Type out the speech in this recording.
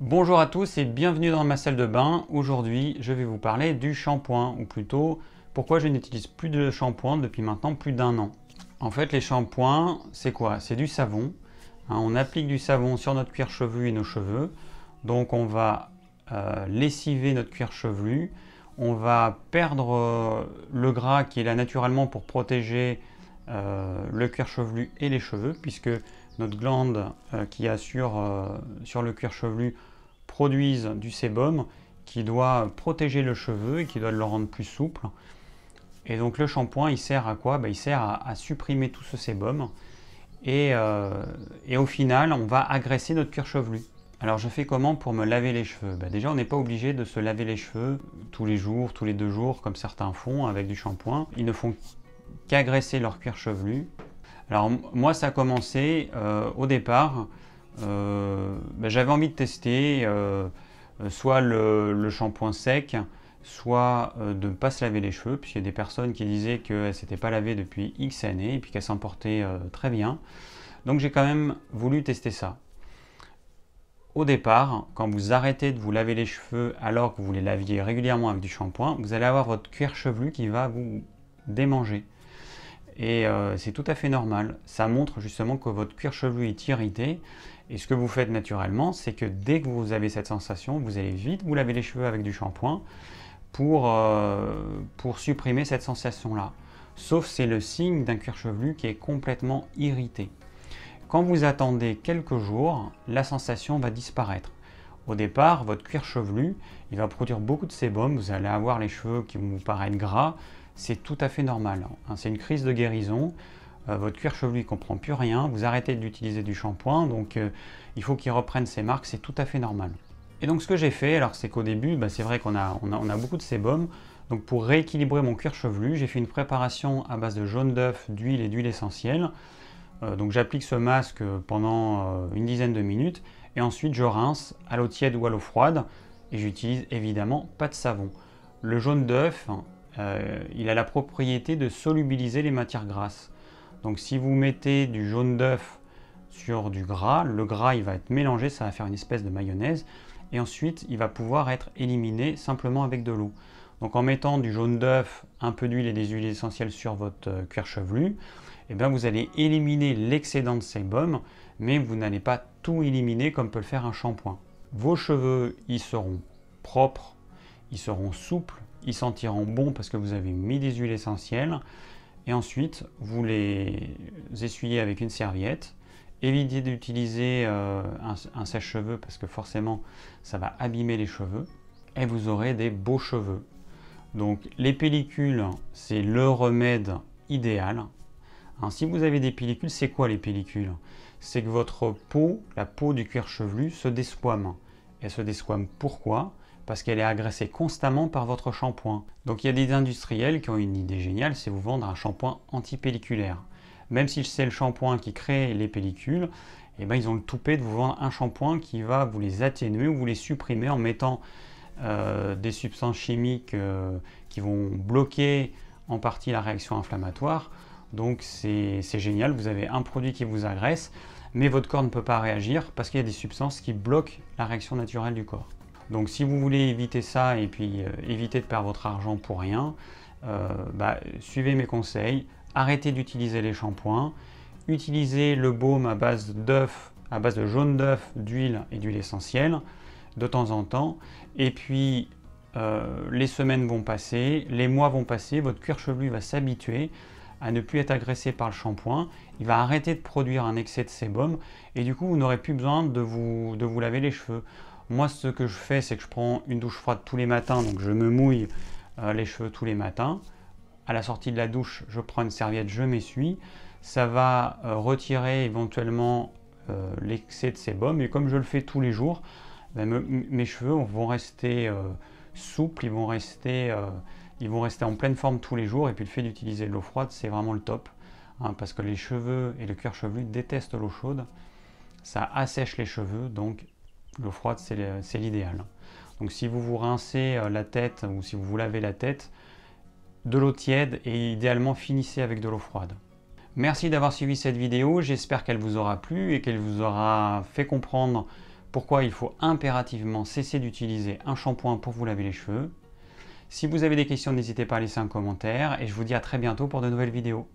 Bonjour à tous et bienvenue dans ma salle de bain. Aujourd'hui, je vais vous parler du shampoing, ou plutôt pourquoi je n'utilise plus de shampoing depuis maintenant plus d'un an. En fait, les shampoings, c'est quoi C'est du savon. Hein. on applique du savon sur notre cuir chevelu et nos cheveux. Donc, on va euh, lessiver notre cuir chevelu. On va perdre euh, le gras qui est là naturellement pour protéger euh, le cuir chevelu et les cheveux, puisque notre glande euh, qui assure euh, sur le cuir chevelu produise du sébum qui doit protéger le cheveu et qui doit le rendre plus souple. Et donc le shampoing, il sert à quoi bah, Il sert à, supprimer tout ce sébum. Euh, et, au final, on va agresser notre cuir chevelu. Alors je fais comment pour me laver les cheveux bah, Déjà, on n'est pas obligé de se laver les cheveux tous les jours, tous les deux jours, comme certains font avec du shampoing. Ils ne font qu'agresser leur cuir chevelu alors moi ça a commencé euh, au départ, euh, ben, j'avais envie de tester euh, soit le, shampoing sec, soit de ne pas se laver les cheveux, puisqu'il y a des personnes qui disaient qu'elles ne s'étaient pas lavées depuis X années et puis qu'elles s'en portaient très bien. Donc j'ai quand même voulu tester ça. Au départ, quand vous arrêtez de vous laver les cheveux alors que vous les laviez régulièrement avec du shampoing, vous allez avoir votre cuir chevelu qui va vous démanger. Et euh, c'est tout à fait normal. Ça montre justement que votre cuir chevelu est irrité. Et ce que vous faites naturellement, c'est que dès que vous avez cette sensation, vous allez vite vous laver les cheveux avec du shampoing pour, euh, pour supprimer cette sensation-là. Sauf c'est le signe d'un cuir chevelu qui est complètement irrité. Quand vous attendez quelques jours, la sensation va disparaître. Au départ, votre cuir chevelu, il va produire beaucoup de sébum, vous allez avoir les cheveux qui vont vous paraître gras, c'est tout à fait normal. Hein. c'est une crise de guérison. Euh, votre cuir chevelu ne comprend plus rien. Vous arrêtez d'utiliser du shampoing, donc euh, il faut qu'il reprenne ses marques. C'est tout à fait normal. Et donc ce que j'ai fait, alors c'est qu'au début, bah, c'est vrai qu'on a, on a, beaucoup de sébum. Donc pour rééquilibrer mon cuir chevelu, j'ai fait une préparation à base de jaune d'œuf, d'huile et d'huile essentielle. Euh, donc j'applique ce masque pendant une dizaine de minutes et ensuite je rince à l'eau tiède ou à l'eau froide et j'utilise évidemment pas de savon. Le jaune d'œuf hein, euh, il a la propriété de solubiliser les matières grasses. Donc si vous mettez du jaune d'œuf sur du gras, le gras il va être mélangé, ça va faire une espèce de mayonnaise, et ensuite il va pouvoir être éliminé simplement avec de l'eau. Donc en mettant du jaune d'œuf, un peu d'huile et des huiles essentielles sur votre euh, cuir chevelu, eh bien vous allez éliminer l'excédent de sébum, mais vous n'allez pas tout éliminer comme peut le faire un shampoing. Vos cheveux, y seront propres, ils seront souples, ils sentiront bon parce que vous avez mis des huiles essentielles. Et ensuite, vous les essuyez avec une serviette. Évitez d'utiliser euh, un, sèche-cheveux parce que forcément, ça va abîmer les cheveux. Et vous aurez des beaux cheveux. Donc les pellicules, c'est le remède idéal. Hein, si vous avez des pellicules, c'est quoi les pellicules C'est que votre peau, la peau du cuir chevelu, se desquame. Elle se desquame pourquoi parce qu'elle est agressée constamment par votre shampoing. Donc il y a des industriels qui ont une idée géniale, c'est vous vendre un shampoing antipelliculaire. Même si c'est le shampoing qui crée les pellicules, eh ben, ils ont le toupet de vous vendre un shampoing qui va vous les atténuer ou vous les supprimer en mettant euh, des substances chimiques euh, qui vont bloquer en partie la réaction inflammatoire. Donc c'est génial, vous avez un produit qui vous agresse, mais votre corps ne peut pas réagir parce qu'il y a des substances qui bloquent la réaction naturelle du corps. Donc si vous voulez éviter ça et puis euh, éviter de perdre votre argent pour rien, euh, bah, suivez mes conseils, arrêtez d'utiliser les shampoings, utilisez le baume à base d'œuf, à base de jaune d'œuf, d'huile et d'huile essentielle de temps en temps, et puis euh, les semaines vont passer, les mois vont passer, votre cuir chevelu va s'habituer à ne plus être agressé par le shampoing, il va arrêter de produire un excès de sébum, et du coup vous n'aurez plus besoin de vous laver les cheveux. Moi, ce que je fais, c'est que je prends une douche froide tous les matins, donc je me mouille euh, les cheveux tous les matins. À la sortie de la douche, je prends une serviette, je m'essuie. Ça va euh, retirer éventuellement euh, l'excès de sébum. Et comme je le fais tous les jours, ben, mes cheveux vont rester souples, ils vont rester, ils vont rester en pleine forme tous les jours. Et puis le fait d'utiliser de l'eau froide, c'est vraiment le top. Hein, parce que les cheveux et le cuir chevelu détestent l'eau chaude. Ça assèche les cheveux, donc L'eau froide, c'est l'idéal. Donc si vous vous rincez euh, la tête ou si vous vous lavez la tête, de l'eau tiède et idéalement finissez avec de l'eau froide. Merci d'avoir suivi cette vidéo, j'espère qu'elle vous aura plu et qu'elle vous aura fait comprendre pourquoi il faut impérativement cesser d'utiliser un shampoing pour vous laver les cheveux. Si vous avez des questions, n'hésitez pas à laisser un commentaire et je vous dis à très bientôt pour de nouvelles vidéos.